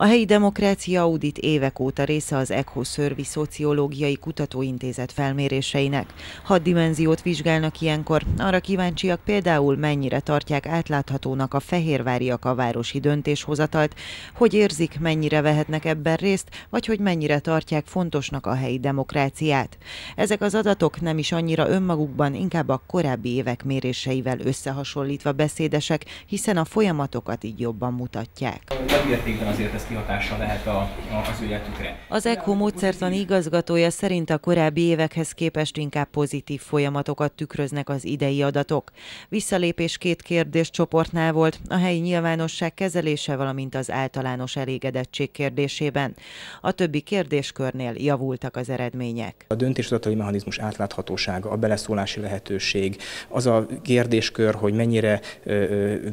A helyi demokrácia audit évek óta része az ECHO Szörvi Szociológiai Kutatóintézet felméréseinek. Hat dimenziót vizsgálnak ilyenkor. Arra kíváncsiak például mennyire tartják átláthatónak a fehérváriak a városi döntéshozatalt, hogy érzik, mennyire vehetnek ebben részt, vagy hogy mennyire tartják fontosnak a helyi demokráciát. Ezek az adatok nem is annyira önmagukban, inkább a korábbi évek méréseivel összehasonlítva beszédesek, hiszen a folyamatokat így jobban mutatják. Megértékben azért ezt kihatása lehet a, a, az ügyetükre. Az ECHO módszertani igazgatója szerint a korábbi évekhez képest inkább pozitív folyamatokat tükröznek az idei adatok. Visszalépés két kérdés csoportnál volt, a helyi nyilvánosság kezelése, valamint az általános elégedettség kérdésében. A többi kérdéskörnél javultak az eredmények. A döntéshozatali mechanizmus átláthatósága, a beleszólási lehetőség, az a kérdéskör, hogy mennyire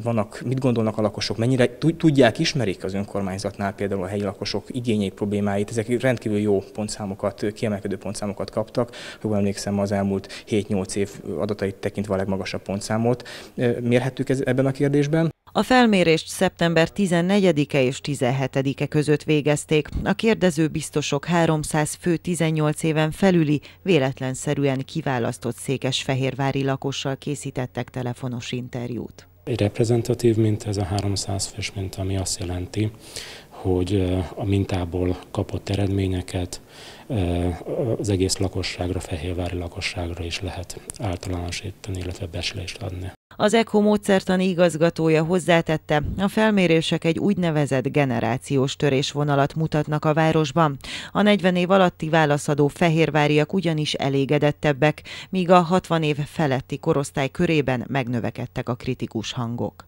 vannak, mit gondolnak a lakosok, mennyire tudják, ismerik az önkormányzatnál nál például a helyi lakosok igényeit, problémáit, ezek rendkívül jó pontszámokat, kiemelkedő pontszámokat kaptak. Ha jól emlékszem, az elmúlt 7-8 év adatait tekintve a legmagasabb pontszámot mérhettük ebben a kérdésben. A felmérést szeptember 14-e és 17-e között végezték. A kérdező biztosok 300 fő 18 éven felüli, véletlenszerűen kiválasztott székesfehérvári lakossal készítettek telefonos interjút. Egy reprezentatív mint ez a 300 fős mint ami azt jelenti, hogy a mintából kapott eredményeket az egész lakosságra, fehérvári lakosságra is lehet általánosítani, illetve beslést adni. Az ECHO módszertani igazgatója hozzátette, a felmérések egy úgynevezett generációs törésvonalat mutatnak a városban. A 40 év alatti válaszadó fehérváriak ugyanis elégedettebbek, míg a 60 év feletti korosztály körében megnövekedtek a kritikus hangok.